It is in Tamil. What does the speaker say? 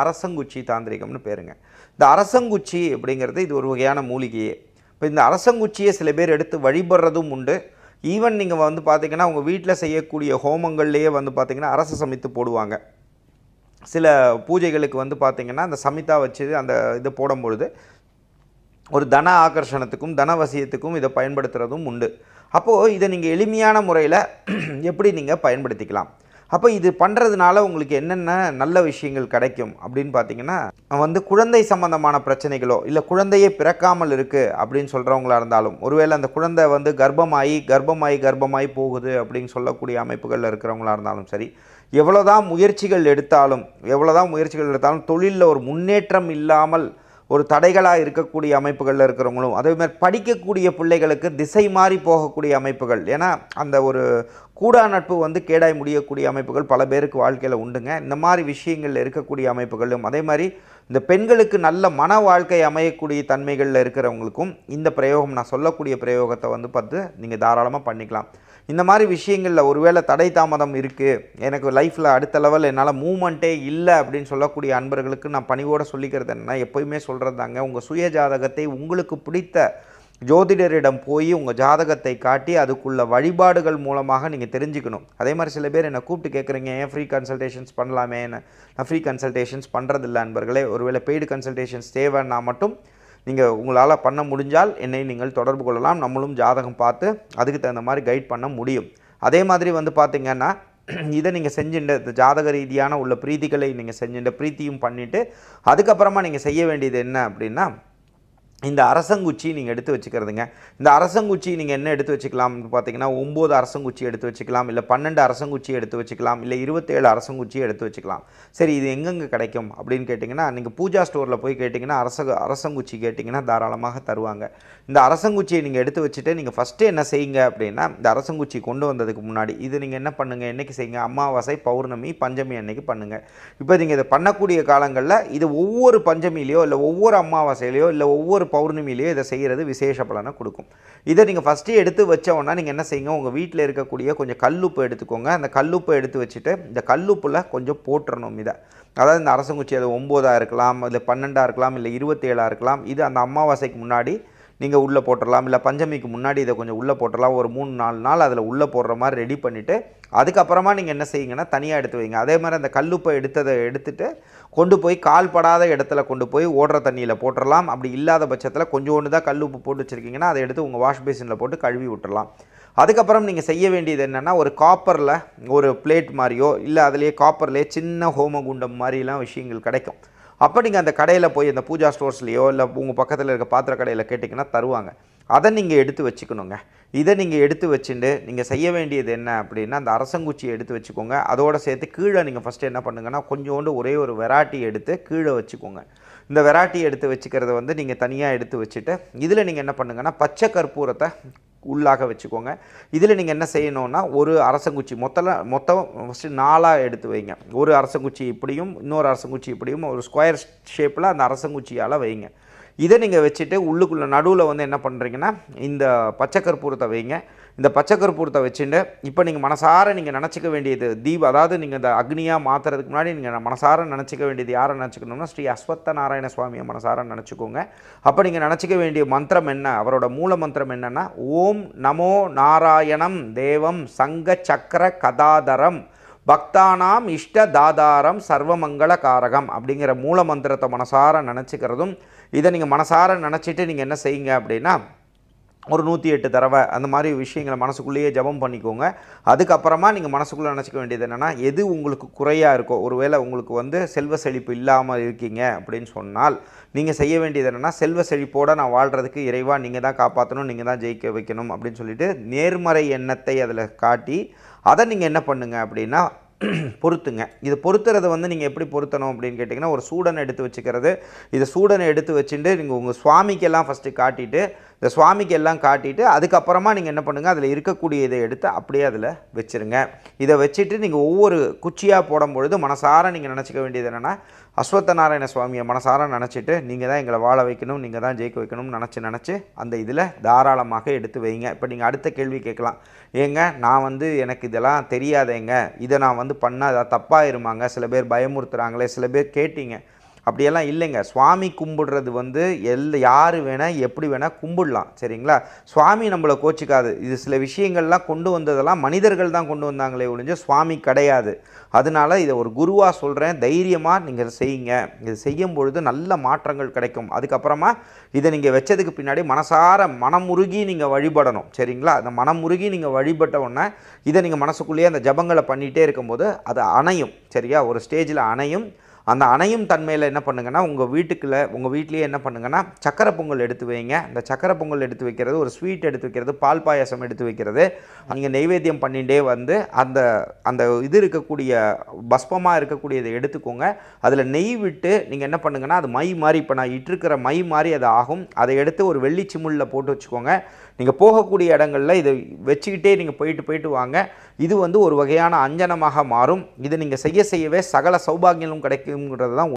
அரசங்குச்சி தாந்திரிகம்னு பேருங்க இந்த அரசங்குச்சி அப்படிங்கிறது இது ஒரு வகையான மூலிகையே இப்போ இந்த அரசங்குச்சியை சில பேர் எடுத்து வழிபடுறதும் உண்டு ஈவன் நீங்கள் வந்து பார்த்திங்கன்னா உங்கள் வீட்டில் செய்யக்கூடிய ஹோமங்கள்லேயே வந்து பார்த்திங்கன்னா அரச சமைத்து போடுவாங்க சில பூஜைகளுக்கு வந்து பார்த்திங்கன்னா அந்த சமிதா வச்சு அந்த இது போடும்பொழுது ஒரு தன ஆகர்ஷணத்துக்கும் தனவசியத்துக்கும் இதை பயன்படுத்துகிறதும் உண்டு அப்போது இதை நீங்கள் எளிமையான முறையில் எப்படி நீங்கள் பயன்படுத்திக்கலாம் அப்போ இது பண்ணுறதுனால உங்களுக்கு என்னென்ன நல்ல விஷயங்கள் கிடைக்கும் அப்படின்னு பார்த்தீங்கன்னா வந்து குழந்தை சம்மந்தமான பிரச்சனைகளோ இல்லை குழந்தையே பிறக்காமல் இருக்குது அப்படின்னு சொல்கிறவங்களா இருந்தாலும் ஒருவேளை அந்த குழந்தை வந்து கர்ப்பமாகி கர்ப்பமாகி கர்ப்பமாகி போகுது அப்படின்னு சொல்லக்கூடிய அமைப்புகளில் இருக்கிறவங்களா இருந்தாலும் சரி எவ்வளோதான் முயற்சிகள் எடுத்தாலும் எவ்வளோதான் முயற்சிகள் எடுத்தாலும் தொழிலில் ஒரு முன்னேற்றம் இல்லாமல் ஒரு தடைகளாக இருக்கக்கூடிய அமைப்புகளில் இருக்கிறவங்களும் அதேமாதிரி படிக்கக்கூடிய பிள்ளைகளுக்கு திசை மாறி போகக்கூடிய அமைப்புகள் ஏன்னா அந்த ஒரு கூடா நட்பு வந்து கேடாய் முடியக்கூடிய அமைப்புகள் பல பேருக்கு வாழ்க்கையில் உண்டுங்க இந்த மாதிரி விஷயங்கள் இருக்கக்கூடிய அமைப்புகளும் அதே மாதிரி இந்த பெண்களுக்கு நல்ல மன வாழ்க்கை அமையக்கூடிய தன்மைகளில் இருக்கிறவங்களுக்கும் இந்த பிரயோகம் நான் சொல்லக்கூடிய பிரயோகத்தை வந்து பார்த்து நீங்கள் தாராளமாக பண்ணிக்கலாம் இந்த மாதிரி விஷயங்களில் ஒருவேளை தடை தாமதம் இருக்குது எனக்கு லைஃப்பில் அடுத்த லெவல் என்னால் மூமெண்ட்டே இல்லை அப்படின்னு சொல்லக்கூடிய அன்பர்களுக்கு நான் பணிவோடு சொல்லிக்கிறது என்ன எப்போயுமே சொல்கிறது தாங்க உங்கள் சுய ஜாதகத்தை உங்களுக்கு பிடித்த ஜோதிடரிடம் போய் உங்கள் ஜாதகத்தை காட்டி அதுக்குள்ள வழிபாடுகள் மூலமாக நீங்கள் தெரிஞ்சுக்கணும் அதே மாதிரி சில பேர் என்னை கூப்பிட்டு கேட்குறீங்க ஏன் ஃப்ரீ கன்சல்டேஷன்ஸ் பண்ணலாமே நான் ஃப்ரீ கன்சல்டேஷன்ஸ் பண்ணுறதில்ல அன்பர்களே ஒருவேளை பெய்டு கன்சல்டேஷன்ஸ் தேவைன்னா மட்டும் நீங்கள் உங்களால் பண்ண முடிஞ்சால் என்னை நீங்கள் தொடர்பு கொள்ளலாம் நம்மளும் ஜாதகம் பார்த்து அதுக்கு தகுந்த மாதிரி கைட் பண்ண முடியும் அதே மாதிரி வந்து பார்த்திங்கன்னா இதை நீங்கள் செஞ்சுட்டு இந்த ஜாதக ரீதியான உள்ள பிரீதிகளை நீங்கள் செஞ்சுட்டு பிரீத்தியும் பண்ணிவிட்டு அதுக்கப்புறமா நீங்கள் செய்ய வேண்டியது என்ன அப்படின்னா இந்த அரசங்குச்சி நீங்கள் எடுத்து வச்சுக்கிறதுங்க இந்த அரசங்குச்சி நீங்கள் என்ன எடுத்து வச்சுக்கலாம் பார்த்தீங்கன்னா ஒம்பது அரசங்குச்சி எடுத்து வச்சுக்கலாம் இல்லை பன்னெண்டு அரசங்குச்சி எடுத்து வச்சுக்கலாம் இல்லை இருபத்தேழு அரசங்குச்சி எடுத்து வச்சுக்கலாம் சரி இது எங்கெங்கே கிடைக்கும் அப்படின்னு கேட்டிங்கன்னா நீங்கள் பூஜா ஸ்டோரில் போய் கேட்டிங்கன்னா அரச அரசங்குச்சி கேட்டிங்கன்னா தாராளமாக தருவாங்க இந்த அரசங்குச்சியை நீங்கள் எடுத்து வச்சுட்டு நீங்கள் ஃபஸ்ட்டு என்ன செய்யுங்க அப்படின்னா இந்த அரசங்குச்சி கொண்டு வந்ததுக்கு முன்னாடி இது நீங்கள் என்ன பண்ணுங்கள் என்றைக்கு செய்யுங்க அமாவாசை பௌர்ணமி பஞ்சமி அன்னைக்கு பண்ணுங்கள் இப்போ நீங்கள் இதை பண்ணக்கூடிய காலங்களில் இது ஒவ்வொரு பஞ்சமியிலையோ இல்லை ஒவ்வொரு அமாவாசையிலையோ இல்லை ஒவ்வொரு ஒரு பௌர்ணமியிலேயே இதை செய்கிறது விசேஷ பலனை கொடுக்கும் இதை நீங்கள் ஃபஸ்ட்டே எடுத்து வச்சோன்னா நீங்கள் என்ன செய்யுங்க உங்கள் வீட்டில் இருக்கக்கூடிய கொஞ்சம் கல்லுப்பு எடுத்துக்கோங்க அந்த கல்லுப்பு எடுத்து வச்சுட்டு இந்த கல்லுப்பில் கொஞ்சம் போட்டுறணும் இதை அதாவது இந்த அரசங்குச்சி அது ஒம்போதாக இருக்கலாம் இல்லை பன்னெண்டாக இருக்கலாம் இல்லை இருபத்தேழாக இருக்கலாம் இது அந்த அமாவாசைக்கு முன்னாடி நீங்கள் உள்ளே போட்டுடலாம் இல்லை பஞ்சமிக்கு முன்னாடி இதை கொஞ்சம் உள்ளே போட்டுடலாம் ஒரு மூணு நாலு நாள் அதில் உள்ளே போடுற மாதிரி ரெடி பண்ணிவிட்டு அதுக்கப்புறமா நீங்கள் என்ன செய்யுங்கன்னா தனியாக எடுத்து வைங்க அதே மாதிரி அந்த கல்லுப்பை எடுத்ததை எடுத்துகிட்டு கொண்டு போய் கால்படாத இடத்துல கொண்டு போய் ஓடுற தண்ணியில் போட்டுடலாம் அப்படி இல்லாத பட்சத்தில் கொஞ்சோண்டு தான் கல்லுப்பு போட்டு வச்சுருக்கீங்கன்னா அதை எடுத்து உங்கள் வாஷ் பேசினில் போட்டு கழுவி விட்டுடலாம் அதுக்கப்புறம் நீங்கள் செய்ய வேண்டியது என்னென்னா ஒரு காப்பரில் ஒரு பிளேட் மாதிரியோ இல்லை அதுலேயே காப்பர்லேயே சின்ன ஹோம குண்டம் மாதிரிலாம் விஷயங்கள் கிடைக்கும் அப்போ நீங்கள் அந்த கடையில் போய் அந்த பூஜா ஸ்டோர்ஸ்லேயோ இல்லை உங்கள் பக்கத்தில் இருக்க பாத்திர கடையில் கேட்டிங்கன்னா தருவாங்க அதை நீங்கள் எடுத்து வச்சுக்கணுங்க இதை நீங்கள் எடுத்து வச்சுட்டு நீங்கள் செய்ய வேண்டியது என்ன அப்படின்னா அந்த அரசங்குச்சியை எடுத்து வச்சுக்கோங்க அதோடு சேர்த்து கீழே நீங்கள் ஃபஸ்ட்டு என்ன பண்ணுங்கன்னா கொஞ்சோண்டு ஒரே ஒரு வெராட்டி எடுத்து கீழே வச்சுக்கோங்க இந்த வெராட்டி எடுத்து வச்சுக்கிறத வந்து நீங்கள் தனியாக எடுத்து வச்சுட்டு இதில் நீங்கள் என்ன பண்ணுங்கன்னா பச்சை கற்பூரத்தை உள்ளாக வச்சுக்கோங்க இதில் நீங்கள் என்ன செய்யணும்னா ஒரு அரசங்குச்சி மொத்தல மொத்தம் ஃபஸ்ட்டு நாலாக எடுத்து வைங்க ஒரு அரசங்குச்சி இப்படியும் இன்னொரு அரசங்குச்சி இப்படியும் ஒரு ஸ்கொயர் ஷேப்பில் அந்த அரசங்குச்சியால் வைங்க இதை நீங்கள் வச்சுட்டு உள்ளுக்குள்ளே நடுவில் வந்து என்ன பண்ணுறீங்கன்னா இந்த பச்சை கற்பூரத்தை வைங்க இந்த பச்சை கற்பூரத்தை வச்சுட்டு இப்போ நீங்கள் மனசார நீங்கள் நினச்சிக்க வேண்டியது தீப அதாவது நீங்கள் இந்த அக்னியாக மாற்றுறதுக்கு முன்னாடி நீங்கள் மனசார நினச்சிக்க வேண்டியது யாரை நினச்சிக்கணும்னா ஸ்ரீ அஸ்வத்த நாராயண சுவாமியை மனசார நினச்சிக்கோங்க அப்போ நீங்கள் நினச்சிக்க வேண்டிய மந்திரம் என்ன அவரோட மூல மந்திரம் என்னென்னா ஓம் நமோ நாராயணம் தேவம் சங்க சக்கர கதாதரம் பக்தானாம் இஷ்ட தாதாரம் சர்வமங்கள காரகம் அப்படிங்கிற மூல மந்திரத்தை மனசார நினச்சிக்கிறதும் இதை நீங்கள் மனசார நினச்சிட்டு நீங்கள் என்ன செய்யுங்க அப்படின்னா ஒரு நூற்றி எட்டு தடவை அந்த மாதிரி விஷயங்களை மனசுக்குள்ளேயே ஜபம் பண்ணிக்கோங்க அதுக்கப்புறமா நீங்கள் மனசுக்குள்ளே நினச்சிக்க வேண்டியது என்னென்னா எது உங்களுக்கு குறையாக இருக்கோ ஒருவேளை உங்களுக்கு வந்து செல்வ செழிப்பு இல்லாமல் இருக்கீங்க அப்படின்னு சொன்னால் நீங்கள் செய்ய வேண்டியது என்னென்னா செல்வ செழிப்போடு நான் வாழ்கிறதுக்கு இறைவாக நீங்கள் தான் காப்பாற்றணும் நீங்கள் தான் ஜெயிக்க வைக்கணும் அப்படின்னு சொல்லிட்டு நேர்மறை எண்ணத்தை அதில் காட்டி அதை நீங்கள் என்ன பண்ணுங்கள் அப்படின்னா பொருத்துங்க இது பொருத்துறதை வந்து நீங்கள் எப்படி பொருத்தணும் அப்படின்னு கேட்டிங்கன்னா ஒரு சூடனை எடுத்து வச்சுக்கிறது இதை சூடனை எடுத்து வச்சுட்டு நீங்கள் உங்கள் சுவாமிக்கெல்லாம் ஃபஸ்ட்டு காட்டிட்டு இந்த சுவாமிக்கு எல்லாம் காட்டிட்டு அதுக்கப்புறமா நீங்கள் என்ன பண்ணுங்கள் அதில் இருக்கக்கூடிய இதை எடுத்து அப்படியே அதில் வச்சுருங்க இதை வச்சுட்டு நீங்கள் ஒவ்வொரு குச்சியாக போடும் பொழுது மனசார நீங்கள் நினச்சிக்க வேண்டியது என்னென்னா அஸ்வத்த நாராயண சுவாமியை மனசார நினச்சிட்டு நீங்கள் தான் எங்களை வாழ வைக்கணும் நீங்கள் தான் ஜெயிக்க வைக்கணும்னு நினச்சி நினச்சி அந்த இதில் தாராளமாக எடுத்து வைங்க இப்போ நீங்கள் அடுத்த கேள்வி கேட்கலாம் ஏங்க நான் வந்து எனக்கு இதெல்லாம் தெரியாதேங்க இதை நான் வந்து பண்ணால் தப்பாக இருமாங்க சில பேர் பயமுறுத்துகிறாங்களே சில பேர் கேட்டீங்க அப்படியெல்லாம் இல்லைங்க சுவாமி கும்பிடுறது வந்து எல் யார் வேணால் எப்படி வேணால் கும்பிடலாம் சரிங்களா சுவாமி நம்மளை கோச்சிக்காது இது சில விஷயங்கள்லாம் கொண்டு வந்ததெல்லாம் மனிதர்கள் தான் கொண்டு வந்தாங்களே ஒழிஞ்சு சுவாமி கிடையாது அதனால் இதை ஒரு குருவாக சொல்கிறேன் தைரியமாக நீங்கள் செய்யுங்க இது செய்யும் பொழுது நல்ல மாற்றங்கள் கிடைக்கும் அதுக்கப்புறமா இதை நீங்கள் வச்சதுக்கு பின்னாடி மனசார மனமுருகி நீங்கள் வழிபடணும் சரிங்களா அந்த மனமுருகி நீங்கள் வழிபட்ட உடனே இதை நீங்கள் மனசுக்குள்ளேயே அந்த ஜபங்களை பண்ணிகிட்டே இருக்கும்போது அது அணையும் சரியா ஒரு ஸ்டேஜில் அணையும் அந்த அணையும் தன்மையில் என்ன பண்ணுங்கன்னா உங்கள் வீட்டுக்குள்ளே உங்கள் வீட்லேயே என்ன பண்ணுங்கன்னா சக்கரை பொங்கல் எடுத்து வைங்க அந்த சக்கரை பொங்கல் எடுத்து வைக்கிறது ஒரு ஸ்வீட் எடுத்து வைக்கிறது பால் பாயசம் எடுத்து வைக்கிறது நீங்கள் நெய்வேத்தியம் பண்ணிகிட்டே வந்து அந்த அந்த இது இருக்கக்கூடிய பஸ்பமாக இருக்கக்கூடியதை எடுத்துக்கோங்க அதில் நெய் விட்டு நீங்கள் என்ன பண்ணுங்கன்னா அது மை மாதிரி இப்போ நான் இட்டுருக்கிற மை மாதிரி அது ஆகும் அதை எடுத்து ஒரு வெள்ளி சிமுளில் போட்டு வச்சுக்கோங்க நீங்கள் போகக்கூடிய இடங்களில் இதை வச்சுக்கிட்டே நீங்கள் போயிட்டு போயிட்டு வாங்க இது வந்து ஒரு வகையான அஞ்சனமாக மாறும் இது நீங்கள் செய்ய செய்யவே சகல சௌபாகியங்களும் கிடைக்கும் முடியுங்கிறது தான்